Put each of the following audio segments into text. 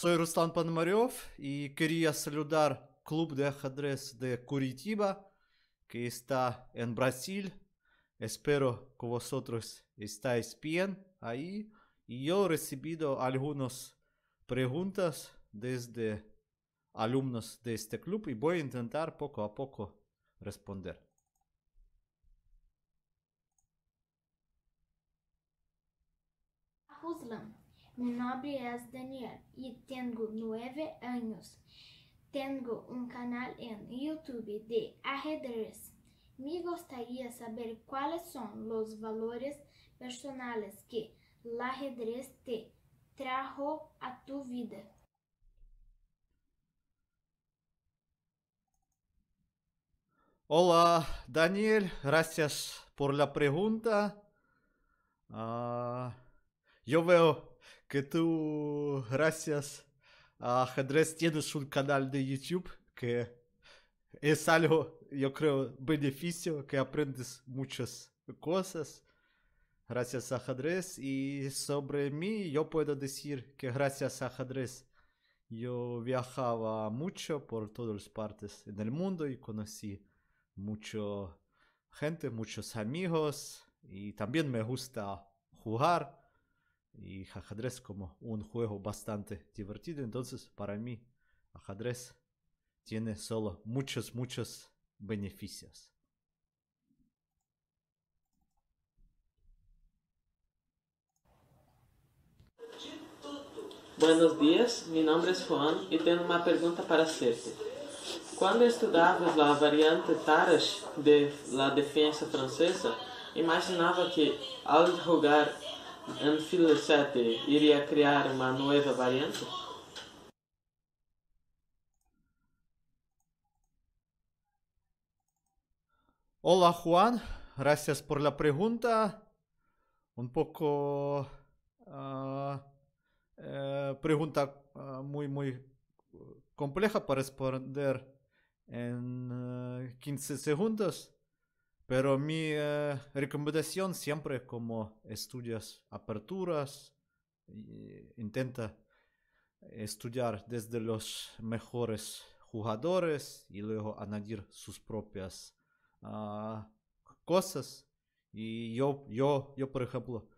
Soy Ruslan Panmarov y quería saludar Club de Ajedrez de Curitiba, que está en Brasil. Espero que vosotros estáis bien ahí. Y yo he recibido algunas preguntas desde alumnos de este club y voy a intentar poco a poco responder. Ruslan, Meu nome é Daniel e tenho 9 anos. Tenho um canal em YouTube de ajedrez. Me de saber quais são os valores personales que el te trajo a tu vida. Olá, Daniel. Gracias por la pregunta. Uh, yo veo que tú, gracias a ajedrez, tienes un canal de YouTube que es algo, yo creo, beneficio, que aprendes muchas cosas gracias a ajedrez. Y sobre mí, yo puedo decir que gracias a ajedrez yo viajaba mucho por todas partes en el mundo y conocí mucha gente, muchos amigos y también me gusta jugar y ajedrez como un juego bastante divertido. Entonces, para mí, ajedrez tiene solo muchos, muchos beneficios. Buenos días, mi nombre es Juan y tengo una pregunta para hacerte. Cuando estudabas la variante Taras de la defensa francesa, imaginaba que al jugar en filo 7 iría a crear una nueva variante? Hola Juan, gracias por la pregunta. Un poco ah, eh, pregunta ah, muy muy compleja para responder en 15 eh, segundos. Pero mi eh, recomendación siempre como estudias aperturas, intenta estudiar desde los mejores jugadores y luego añadir sus propias ah, cosas. Y yo, yo, yo, por ejemplo,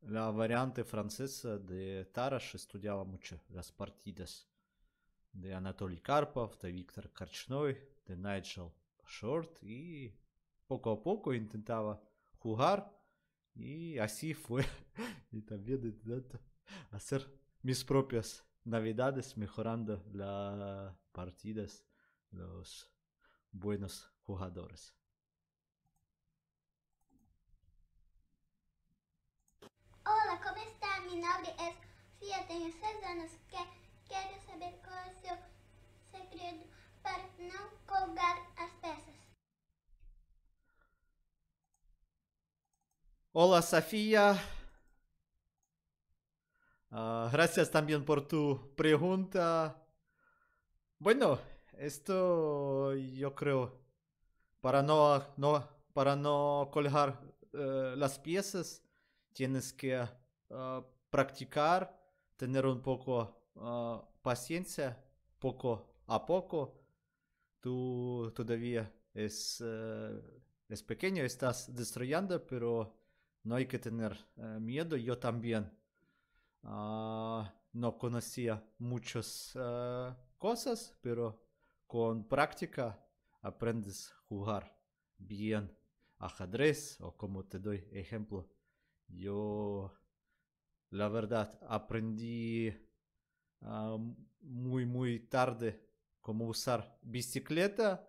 la variante francesa de Tarash estudiaba mucho las partidas de Anatoly Karpov, de Viktor Karchnoy, de Nigel Short y poco a poco intentaba jugar y así fue. y también intenté hacer mis propias navidades mejorando las partidas, los buenos jugadores. Hola, ¿cómo está? Mi nombre es Sofía, tengo 6 años. Que quiero saber cuál es su secreto para no colgar las pesas. Hola, Sofía. Ah, gracias también por tu pregunta. Bueno, esto yo creo, para no, no, para no colgar eh, las piezas, tienes que ah, practicar, tener un poco ah, paciencia, poco a poco. Tú todavía es, eh, es pequeño, estás destruyendo, pero no hay que tener eh, miedo, yo también ah, no conocía muchas eh, cosas, pero con práctica aprendes a jugar bien ajedrez o como te doy ejemplo, yo la verdad aprendí ah, muy muy tarde cómo usar bicicleta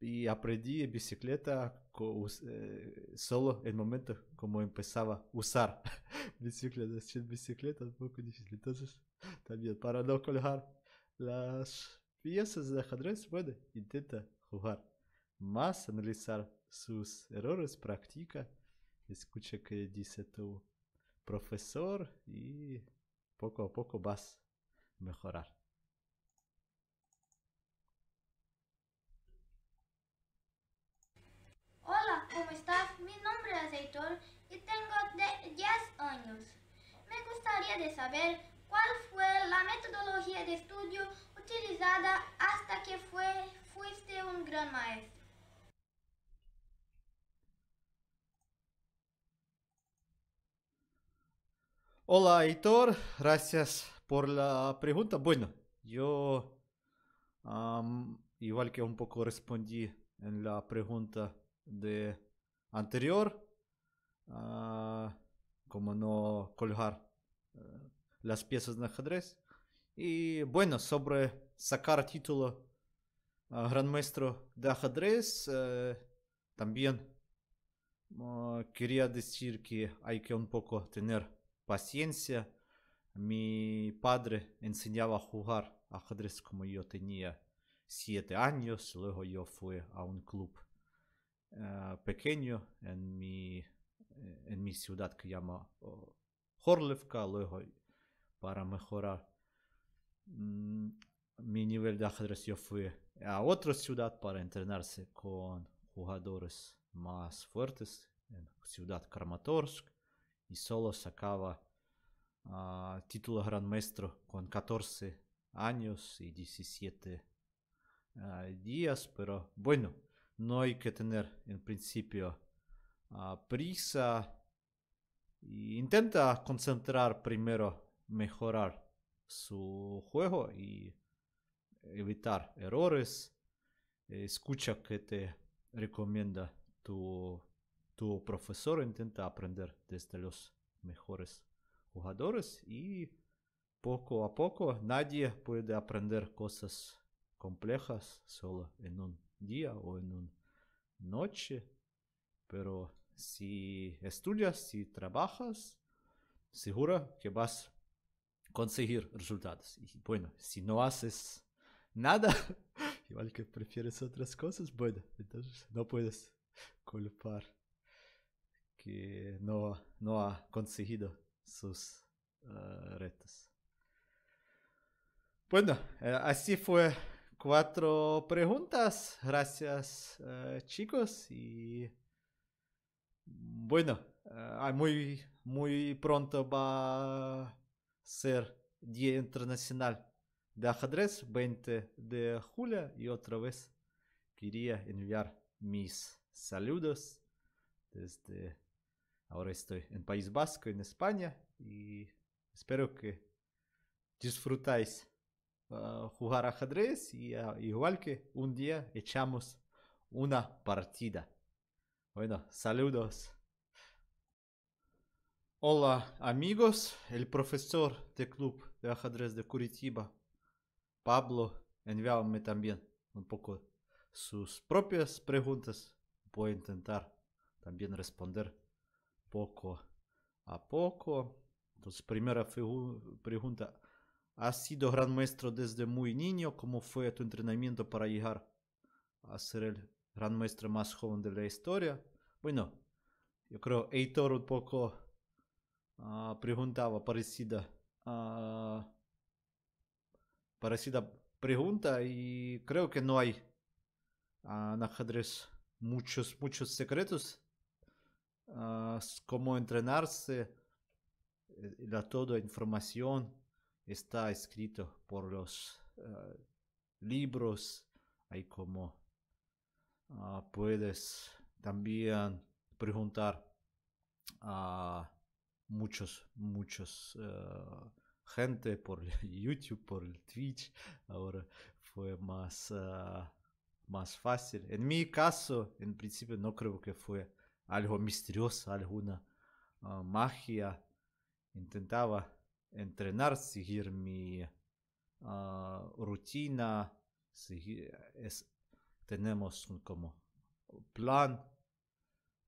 y aprendí bicicleta eh, solo el momento como empezaba a usar bicicleta. Sin bicicleta es un poco difícil. Entonces, también para no colgar las piezas de ajedrez, bueno, intenta jugar más, analizar sus errores, practica, escucha que dice tu profesor y poco a poco vas a mejorar. ¿cómo estás? Mi nombre es Heitor y tengo 10 años. Me gustaría saber cuál fue la metodología de estudio utilizada hasta que fuiste un gran maestro. Hola Heitor, gracias por la pregunta. Bueno, yo igual que un poco respondí en la pregunta de anterior, ah, como no colgar eh, las piezas de ajedrez. Y bueno, sobre sacar título Gran Maestro de ajedrez, eh, también ah, quería decir que hay que un poco tener paciencia. Mi padre enseñaba a jugar ajedrez como yo tenía siete años, luego yo fui a un club eh, pequeño eh, en mi, ciudad que llama Horlevka, luego para mejorar mm, mi nivel de ajedrez yo fui a otra ciudad para entrenarse con jugadores más fuertes en ciudad Karmatorsk y solo sacaba título ah, título gran maestro con 14 años y 17 ah, días, pero bueno, no hay que tener en principio ah, prisa. intenta concentrar primero, mejorar su juego y evitar errores. Escucha que te recomienda tu, tu profesor, intenta aprender desde los mejores jugadores y poco a poco nadie puede aprender cosas complejas solo en un día o en una noche, pero si estudias, si trabajas, seguro que vas a conseguir resultados. Y bueno, si no haces nada, igual que prefieres otras cosas, bueno, entonces no puedes culpar que no, no ha conseguido sus eh, retos. Bueno, eh, así fue cuatro preguntas. Gracias, eh, chicos. Y bueno, eh, muy, muy pronto va a ser Día Internacional de Ajedrez, 20 de julio. Y otra vez quería enviar mis saludos desde. Ahora estoy en País Vasco, en España, y espero que disfrutáis jugar ajedrez y igual que un día echamos una partida. Bueno, saludos. Hola amigos, el profesor de club de ajedrez de Curitiba, Pablo, envíame también un poco sus propias preguntas. Voy a intentar también responder poco a poco. Entonces, primera pregunta, ¿Has sido gran maestro desde muy niño? ¿Cómo fue tu entrenamiento para llegar a ser el gran maestro más joven de la historia? Bueno, yo creo Heitor un poco ah, preguntaba parecida, ah, parecida pregunta y creo que no hay uh, en ajedrez muchos, muchos secretos. cómo entrenarse, eh, la toda información está escrito por los ah, libros, hay como ah, puedes también preguntar a muchos, muchos ah, gente por YouTube, por el Twitch, ahora fue más, más fácil. En mi caso, en principio no creo que fue algo misterioso, alguna magia. Intentaba entrenar, seguir mi ah, rutina, seguir, es, tenemos un como plan,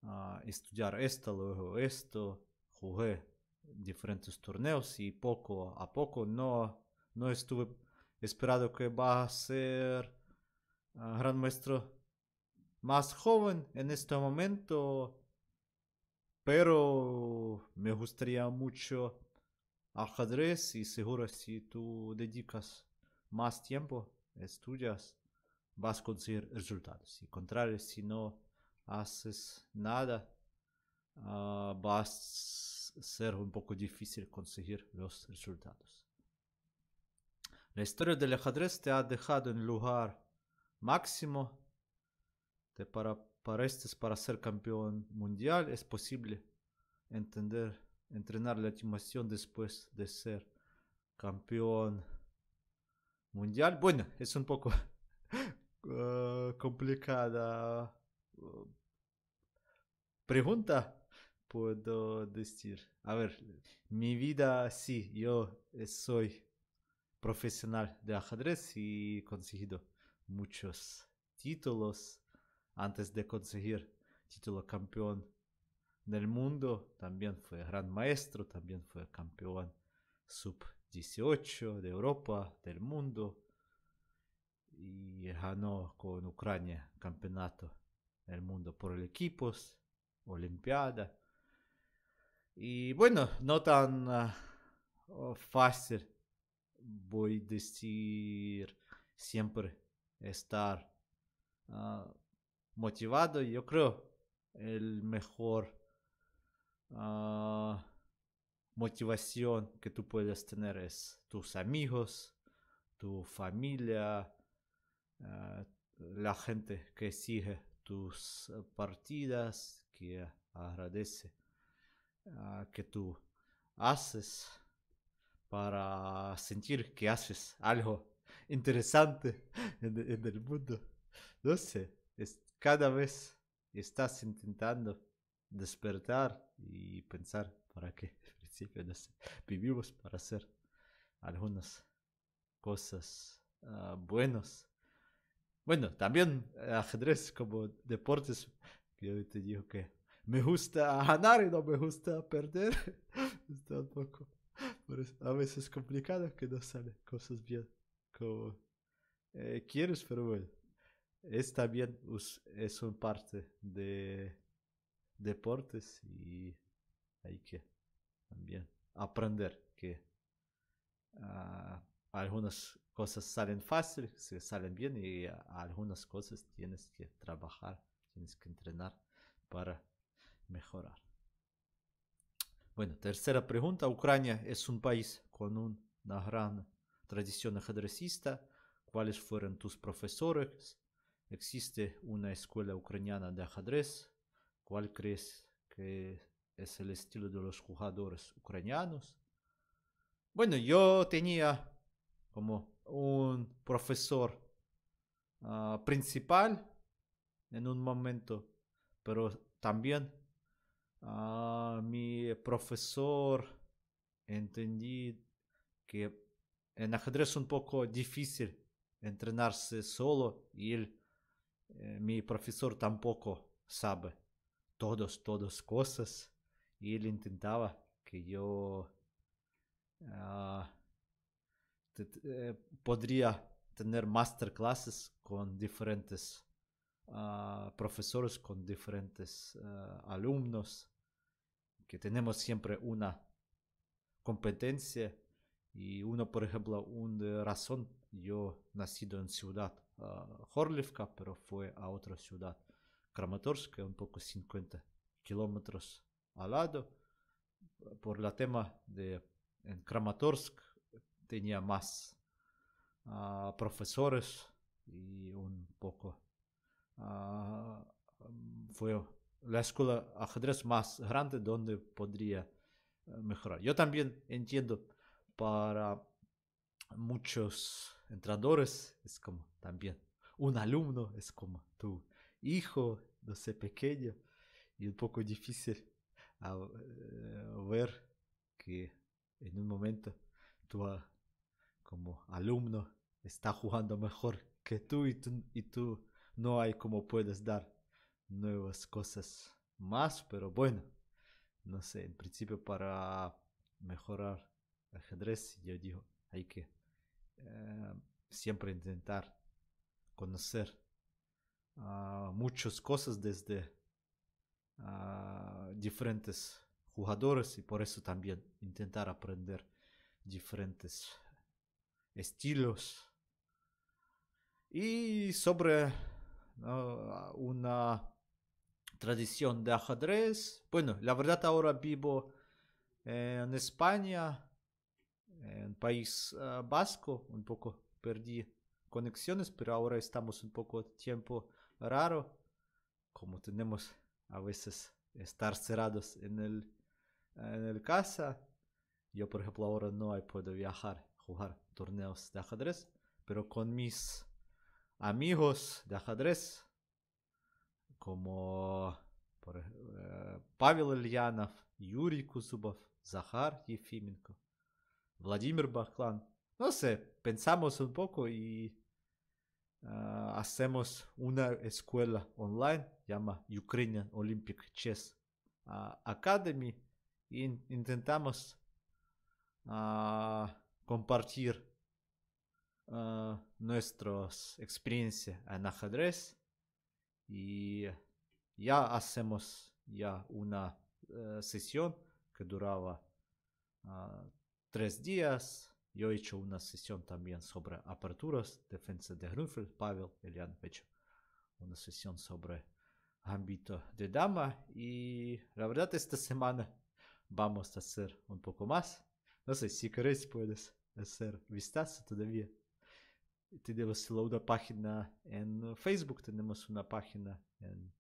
ah, estudiar esto, luego esto, jugué diferentes torneos y poco a poco no, no estuve esperado que va a ser ah, gran maestro más joven en este momento, pero me gustaría mucho ajedrez y seguro si tú dedicas más tiempo, estudias, vas a conseguir resultados. Y contrario, si no haces nada, ah, vas a ser un poco difícil conseguir los resultados. La historia del ajedrez te ha dejado en lugar máximo. Te para, este para ser campeón mundial. Es posible entender entrenar la estimación después de ser campeón mundial. Bueno, es un poco ah, complicada uh, pregunta, puedo decir. A ver, mi vida sí, yo soy profesional de ajedrez y he conseguido muchos títulos antes de conseguir título campeón del mundo, también fue gran maestro, también fue campeón sub-18 de Europa, del mundo, y ganó con Ucrania campeonato del mundo por el equipos, Olimpiada. Y bueno, no tan ah, fácil, voy a decir, siempre estar ah, motivado. Yo creo el mejor Ah, motivación que tú puedes tener es tus amigos, tu familia, ah, la gente que sigue tus eh, partidas, que agradece ah, que tú haces para sentir que haces algo interesante en, el mundo. No sé, cada vez estás intentando despertar y pensar para qué en principio vivimos para hacer algunas cosas ah, buenas. Bueno, también eh, ajedrez como deportes, yo te digo que me gusta ganar y no me gusta perder. Está a veces complicado que no salen cosas bien como eh, quieres, pero bueno, es bien es un parte de deportes y hay que también aprender que ah, algunas cosas salen fáciles, se salen bien y algunas cosas tienes que trabajar, tienes que entrenar para mejorar. Bueno, tercera pregunta. Ucrania es un país con una gran tradición ajedrecista. ¿Cuáles fueron tus profesores? ¿Existe una escuela ucraniana de ajedrez? ¿Cuál crees que es el estilo de los jugadores ucranianos? Bueno, yo tenía como un profesor ah, principal en un momento, pero también ah, mi profesor entendí que en ajedrez es un poco difícil entrenarse solo y eh, mi profesor tampoco sabe todos, todas cosas. Y él intentaba que yo ah, eh, podría tener masterclasses con diferentes ah, profesores, con diferentes ah, alumnos, que tenemos siempre una competencia y uno, por ejemplo, una razón, yo nacido en ciudad Horlivka, pero fue a otra ciudad Kramatorsk, un poco 50 kilómetros al lado. Por la tema de en Kramatorsk tenía más ah, profesores y un poco ah, fue la escuela ajedrez más grande donde podría eh, mejorar. Yo también entiendo para muchos entrenadores es como también un alumno es como tú hijo, no sé, pequeño, y un poco difícil eh, ver que en un momento tú ah, como alumno está jugando mejor que tú y, tú no hay como puedes dar nuevas cosas más, pero bueno, no sé, en principio para mejorar el ajedrez, yo digo, hay que eh, siempre intentar conocer muchas cosas desde diferentes jugadores y por eso también intentar aprender diferentes estilos. Y sobre ah, una tradición de ajedrez, bueno, la verdad ahora vivo en España, en País ah, Vasco, un poco perdí conexiones, pero ahora estamos un poco tiempo raro, como tenemos a veces estar cerrados en el, en el casa, yo por ejemplo ahora no puedo viajar, jugar torneos de ajedrez, pero con mis amigos de ajedrez, como por, eh, Pavel Ilyanov, Yuri Kuzubov, Zahar Yefimenko, Vladimir Baklan. No sé, pensamos un poco y Ah, hacemos una escuela online, llama Ukrainian Olympic Chess ah, Academy, e intentamos ah, compartir nuestras experiencias en ajedrez y ya hacemos ya una eh, sesión que duraba tres días yo he hecho una sesión también sobre aperturas, defensa de Grünfeld, Pavel hecho Una sesión sobre ámbito de dama y la verdad esta semana vamos a hacer un poco más. No sé, si querés, puedes hacer vistazo todavía. Tenemos una página en Facebook, tenemos una página en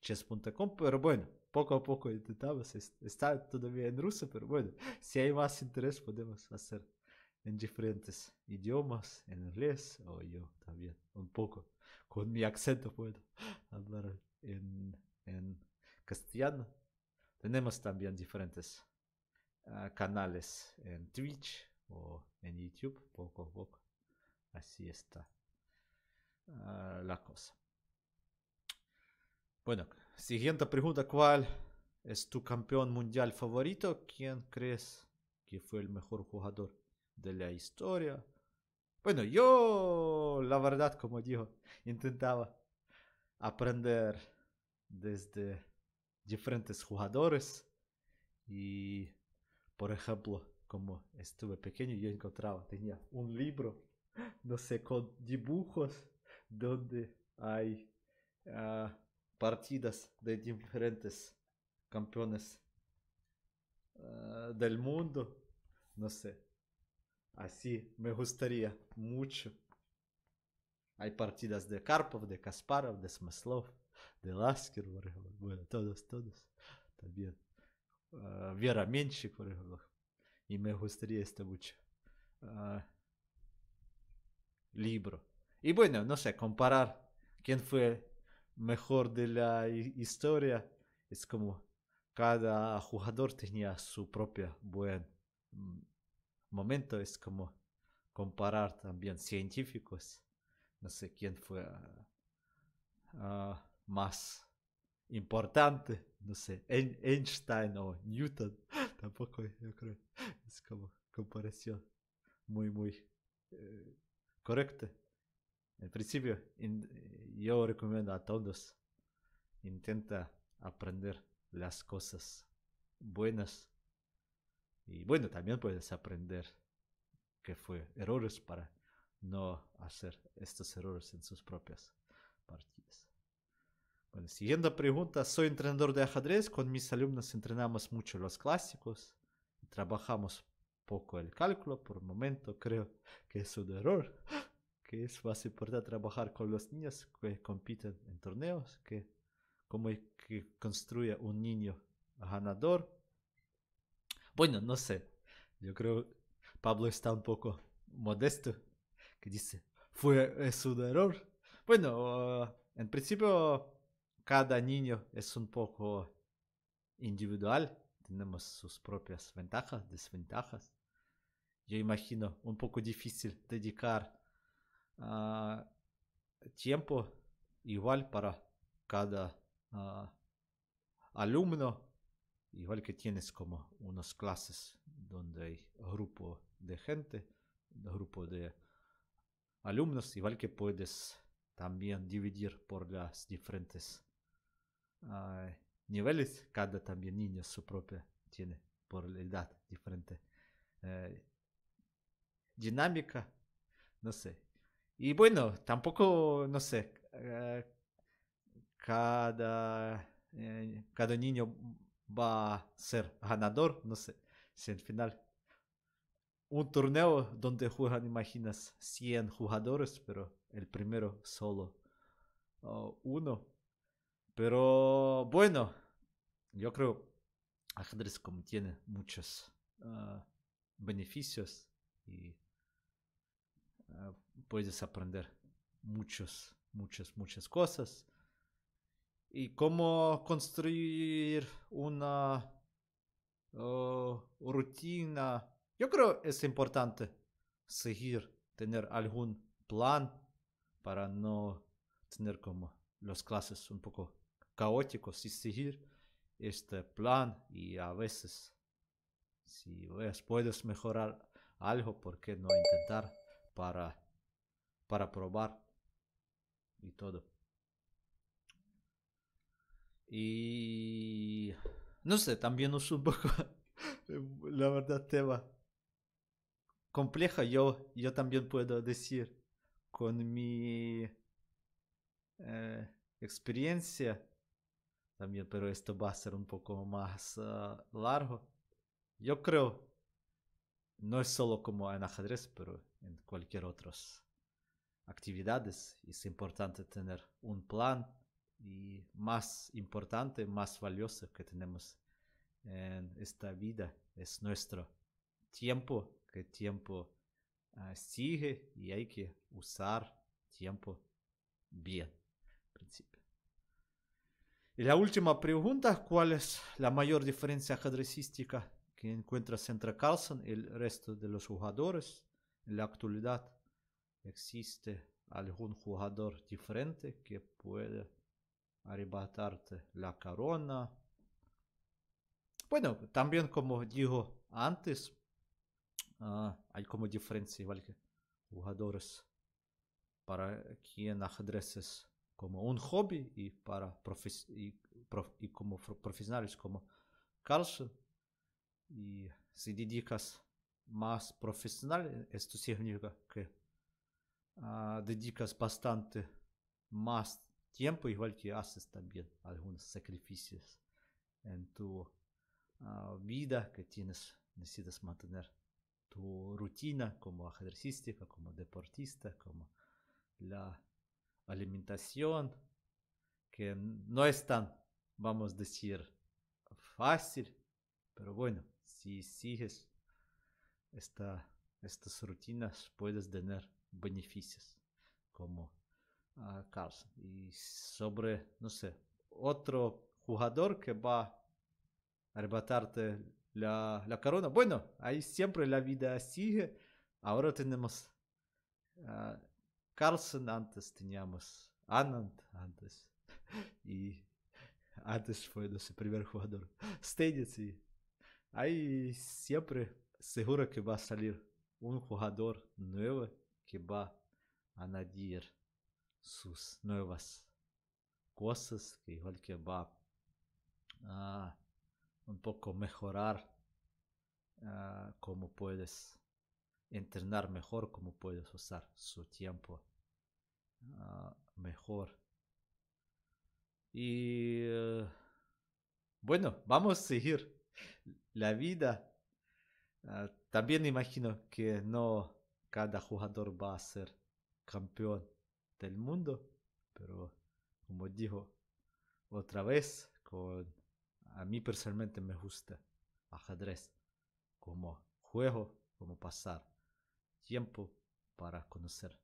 chess.com, pero bueno, poco a poco intentamos, está todavía en ruso, pero bueno, si hay más interés podemos hacer en diferentes idiomas, en inglés, o yo también, un poco, con mi acento puedo hablar en, en castellano. Tenemos también diferentes ah, canales en Twitch o en YouTube, poco a poco. Así está ah, la cosa. Bueno, siguiente pregunta, ¿cuál es tu campeón mundial favorito? ¿Quién crees que fue el mejor jugador? de la historia. Bueno, yo, la verdad, como digo, intentaba aprender desde diferentes jugadores y, por ejemplo, como estuve pequeño, yo encontraba, tenía un libro, no sé, con dibujos donde hay ah, partidas de diferentes campeones ah, del mundo, no sé, Así me gustaría mucho. Hay partidas de Karpov, de Kasparov, de Smyslov, de Lasker, por ejemplo. Bueno, todos, todos. También. Ah, Vera Menchik, por ejemplo. Y me gustaría este mucho. Ah, libro. Y bueno, no sé, comparar quién fue mejor de la historia es como cada jugador tenía su propia buena... Mm, momento es como comparar también científicos. No sé quién fue ah, ah, más importante, no sé, Einstein o Newton. Tampoco, yo creo. Es como comparación muy, muy eh, correcta. En principio, eh, yo recomiendo a todos, intenta aprender las cosas buenas y bueno, también puedes aprender que fue errores para no hacer estos errores en sus propias partidas. Bueno, siguiente pregunta. Soy entrenador de ajedrez. Con mis alumnos entrenamos mucho los clásicos. trabajamos poco el cálculo. Por momento creo que es un error. Que es más importante trabajar con los niños que compiten en torneos. Que como que construye un niño ganador bueno, no sé. Yo creo Pablo está un poco modesto, que dice, fue es un error. Bueno, en principio cada niño es un poco individual, tenemos sus propias ventajas, desventajas. Yo imagino un poco difícil dedicar ah, tiempo igual para cada ah, alumno igual que tienes como unas clases donde hay grupo de gente, grupo de alumnos, igual que puedes también dividir por las diferentes ah, niveles, cada también niño su propia tiene por la edad diferente eh, dinámica, no sé. Y bueno, tampoco, no sé, eh, cada, eh, cada niño va a ser ganador, no sé, si al final un torneo donde juegan, imaginas, 100 jugadores, pero el primero solo uh, uno. Pero bueno, yo creo ajedrez como tiene muchos uh, beneficios y uh, puedes aprender muchas, muchas, muchas cosas y cómo construir una oh, rutina. Yo creo que es importante seguir, tener algún plan para no tener como las clases un poco caóticos y seguir este plan y a veces si ves, puedes mejorar algo, porque no intentar para, para probar y todo? Y no sé, también es un poco, em, la verdad, tema complejo. Yo, yo también puedo decir con mi eh, experiencia también, pero esto va a ser un poco más ah, largo. Yo creo, no es solo como en ajedrez, pero en cualquier otras actividades es importante tener un plan y más importante, más valioso que tenemos en esta vida es nuestro tiempo, que tiempo ah, sigue y hay que usar tiempo bien, en principio. Y la última pregunta, ¿cuál es la mayor diferencia ajedrecística que encuentras entre Carlsen y el resto de los jugadores? En la actualidad existe algún jugador diferente que pueda arrebatarte la corona. Bueno, también como digo antes, ah, hay como diferencia igual que jugadores para quien ajedrez como un hobby y para como profesionales como Carlsen y si dedicas más profesional esto significa que ah, dedicas bastante más tiempo, igual que haces también algunos sacrificios en tu ah, vida que tienes, necesitas mantener tu rutina como ajedrecista, como deportista, como la alimentación, que no es tan, vamos a decir, fácil, pero bueno, si sigues estas rutinas puedes tener beneficios como y sobre, no sé, otro jugador que va a arrebatarte la, corona. Bueno, ahí siempre la vida sigue. Ahora tenemos a Carlson, antes teníamos Anand, antes. Y antes fue ese primer jugador. Stenitz y ahí siempre seguro que va a salir un jugador nuevo que va a nadir sus nuevas cosas, que igual que va a un poco mejorar ah, cómo puedes entrenar mejor, cómo puedes usar su tiempo ah, mejor. Y eh, bueno, vamos a seguir la vida. Ah, también imagino que no cada jugador va a ser campeón del mundo, pero como dijo otra vez, a mí personalmente me gusta ajedrez como juego, como pasar tiempo para conocer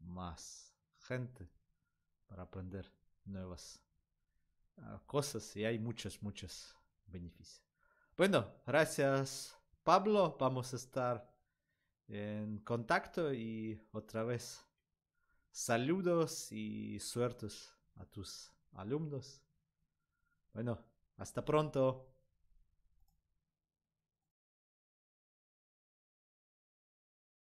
más gente, para aprender nuevas ah, cosas y hay muchos, muchos beneficios. Bueno, gracias Pablo, vamos a estar en contacto y otra vez Saludos y suertes a tus alumnos. Bueno, hasta pronto.